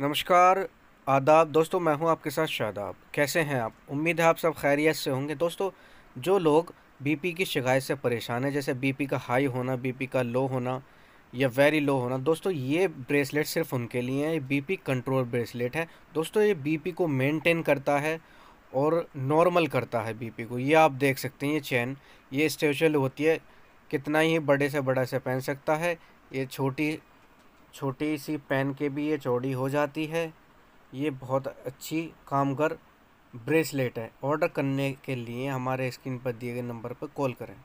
नमस्कार आदाब दोस्तों मैं हूं आपके साथ शादाब कैसे हैं आप उम्मीद है आप सब खैरियत से होंगे दोस्तों जो लोग बीपी की शिकायत से परेशान हैं जैसे बीपी का हाई होना बीपी का लो होना या वेरी लो होना दोस्तों ये ब्रेसलेट सिर्फ उनके लिए है बीपी कंट्रोल ब्रेसलेट है दोस्तों ये बीपी को मेनटेन करता है और नॉर्मल करता है बीपी को ये आप देख सकते हैं ये चैन ये स्टेचुअल होती है कितना ही बड़े से बड़ा से पहन सकता है ये छोटी छोटी सी पेन के भी ये चौड़ी हो जाती है ये बहुत अच्छी कामगर ब्रेसलेट है ऑर्डर करने के लिए हमारे स्क्रीन पर दिए गए नंबर पर कॉल करें